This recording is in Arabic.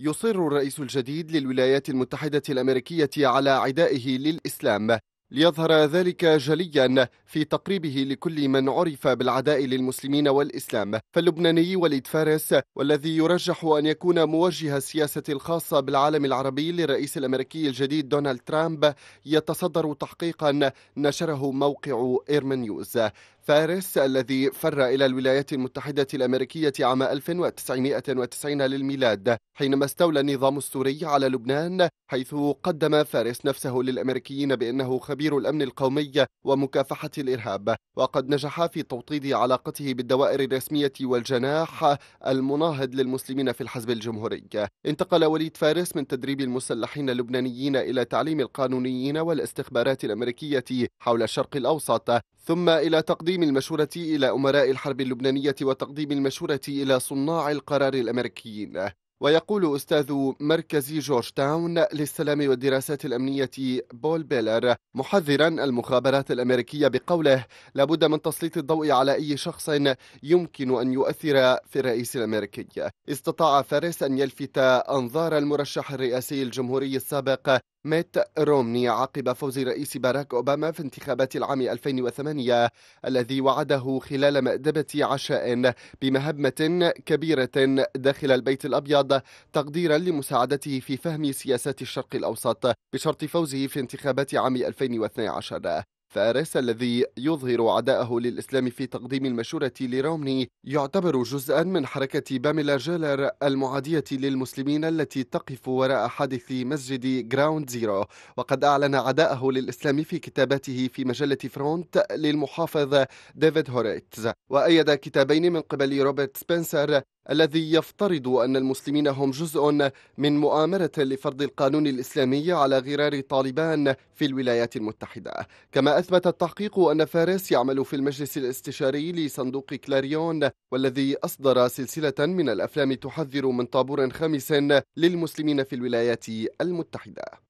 يصر الرئيس الجديد للولايات المتحدة الأمريكية على عدائه للإسلام ليظهر ذلك جليا في تقريبه لكل من عرف بالعداء للمسلمين والإسلام فاللبناني وليد فارس والذي يرجح أن يكون موجه السياسة الخاصة بالعالم العربي للرئيس الأمريكي الجديد دونالد ترامب يتصدر تحقيقا نشره موقع إيرمن نيوز فارس الذي فر إلى الولايات المتحدة الأمريكية عام 1990 للميلاد حينما استولى النظام السوري على لبنان حيث قدم فارس نفسه للأمريكيين بأنه خبير الأمن القومي ومكافحة الإرهاب وقد نجح في توطيد علاقته بالدوائر الرسمية والجناح المناهض للمسلمين في الحزب الجمهوري انتقل وليد فارس من تدريب المسلحين اللبنانيين إلى تعليم القانونيين والاستخبارات الأمريكية حول الشرق الأوسط ثم إلى تقديم المشورة إلى أمراء الحرب اللبنانية وتقديم المشورة إلى صناع القرار الأمريكيين ويقول أستاذ مركز جورج تاون للسلام والدراسات الأمنية بول بيلر محذرا المخابرات الأمريكية بقوله لابد من تسليط الضوء على أي شخص يمكن أن يؤثر في الرئيس الأمريكي استطاع فارس أن يلفت أنظار المرشح الرئاسي الجمهوري السابق ميت رومني عقب فوز رئيس باراك أوباما في انتخابات العام 2008 الذي وعده خلال مأدبة عشاء بمهمة كبيرة داخل البيت الأبيض تقديرا لمساعدته في فهم سياسات الشرق الأوسط بشرط فوزه في انتخابات عام 2012 فأريس الذي يظهر عداءه للإسلام في تقديم المشورة لرومني يعتبر جزءا من حركة باميلا جيلر المعادية للمسلمين التي تقف وراء حادث مسجد جراوند زيرو وقد أعلن عداءه للإسلام في كتاباته في مجلة فرونت للمحافظ ديفيد هوريتز وأيد كتابين من قبل روبرت سبنسر الذي يفترض أن المسلمين هم جزء من مؤامرة لفرض القانون الإسلامي على غرار طالبان في الولايات المتحدة كما أثبت التحقيق أن فارس يعمل في المجلس الاستشاري لصندوق كلاريون والذي أصدر سلسلة من الأفلام تحذر من طابور خامس للمسلمين في الولايات المتحدة